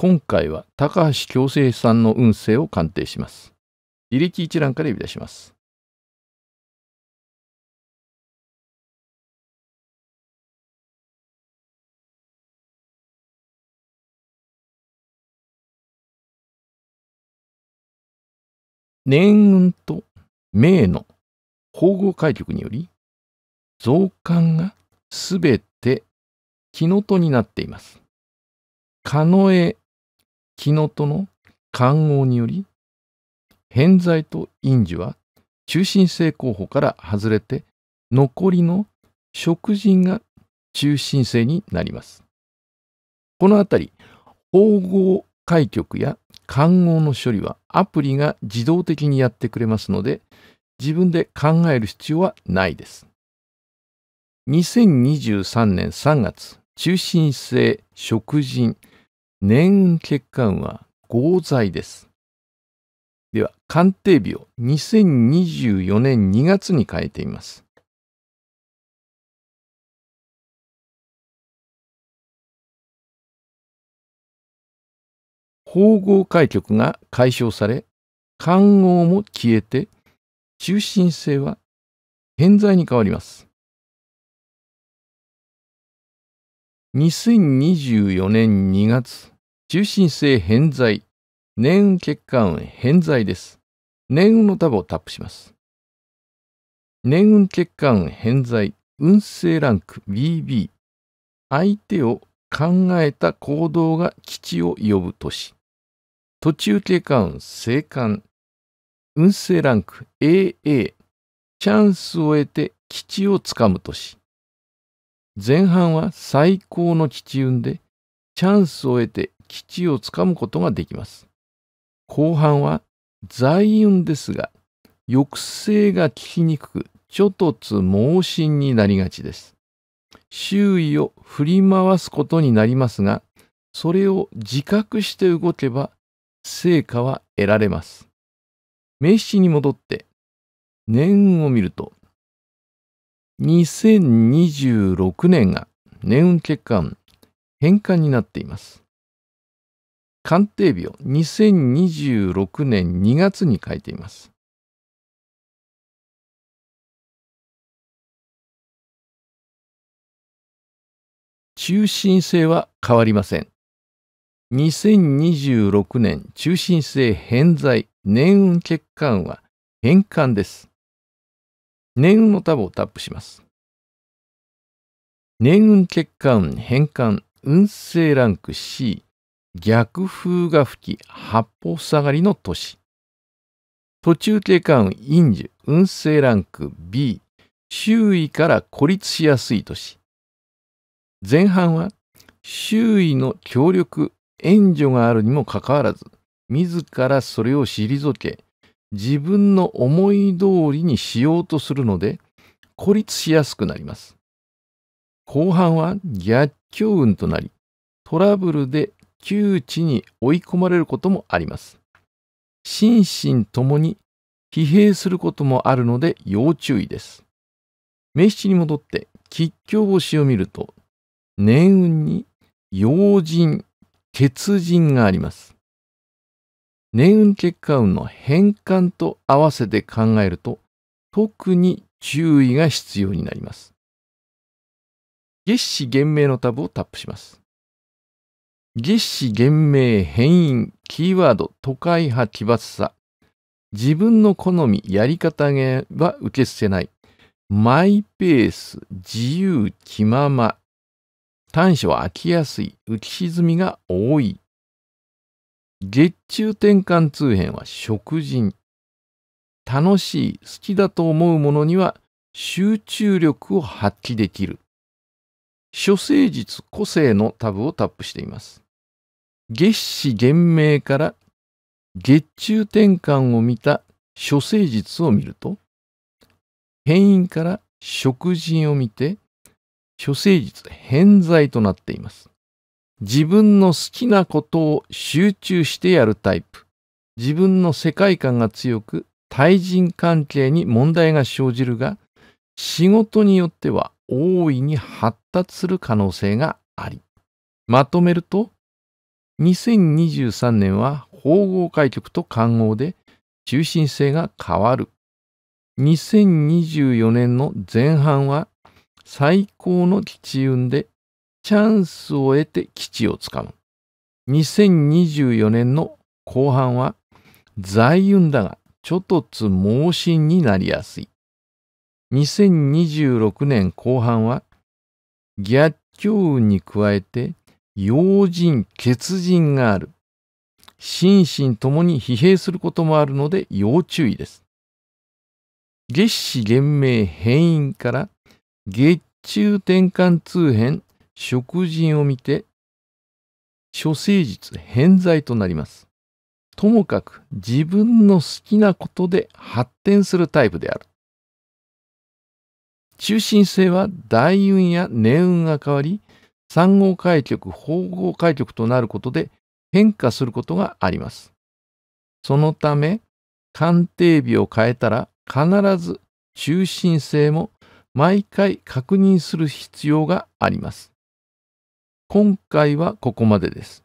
今回は高橋京成さんの運勢を鑑定します。履歴一覧から呼び出します。年運と命の縫合開局により、増刊がすべて気の戸になっています。カノエ木のとの勘合により、偏在と因樹は中心性候補から外れて、残りの食人が中心性になります。このあたり、縫合開局や勘合の処理はアプリが自動的にやってくれますので、自分で考える必要はないです。2023年3月、中心性、食人、年運血管は合剤です。では、鑑定日を2024年2月に変えてみます。縫合開局が解消され、肝合も消えて、中心性は偏在に変わります。2024年2月、中心性偏在、年運血管偏在です。年運のタブをタップします。年運血管運偏在、運勢ランク BB。相手を考えた行動が基地を呼ぶ年。途中経過運、生還。運勢ランク AA。チャンスを得て基地をつかむ年。前半は最高の基地運で、チャンスを得て基地をつかむことができます。後半は在運ですが、抑制が効きにくく、ちょ猛つ盲信になりがちです。周囲を振り回すことになりますが、それを自覚して動けば、成果は得られます。名詞に戻って、年運を見ると、2026年が年運欠陥、変換になっています。鑑定日を2026年2月に書いています。中心性は変わりません。2026年中心性偏在年運欠陥は変換です。年運のタブをタップします。年運欠陥変換運勢ランク C 逆風が吹き、八方塞がりの年途中経過運、イン運勢ランク B、周囲から孤立しやすい年前半は、周囲の協力、援助があるにもかかわらず、自らそれを退け、自分の思い通りにしようとするので、孤立しやすくなります。後半は逆境運となり、トラブルで窮地に追い込まれることもあります。心身ともに疲弊することもあるので要注意です。名七に戻って吉凶星を見ると、年運に用心、欠人があります。年運結果運の変換と合わせて考えると、特に注意が必要になります。月始減明のタブをタップします。月子厳明変因キーワード都会派奇抜さ自分の好みやり方は受け捨てないマイペース自由気まま短所は飽きやすい浮き沈みが多い月中転換通編は食人楽しい好きだと思うものには集中力を発揮できる処世術個性のタブをタップしています月始元明から月中転換を見た諸生術を見ると、変因から食人を見て、諸生術偏在となっています。自分の好きなことを集中してやるタイプ。自分の世界観が強く、対人関係に問題が生じるが、仕事によっては大いに発達する可能性があり。まとめると、2023年は縫合開局と環合で中心性が変わる。2024年の前半は最高の吉運でチャンスを得て吉をつかむ。2024年の後半は財運だが、ちょっとつ盲信になりやすい。2026年後半は逆境運に加えて用心、欠人がある。心身ともに疲弊することもあるので要注意です。月始減明変因から月中転換通変食人を見て諸生術偏在となります。ともかく自分の好きなことで発展するタイプである。中心性は大運や年運が変わり3号開局、4号開局となることで変化することがあります。そのため、鑑定日を変えたら必ず中心性も毎回確認する必要があります。今回はここまでです。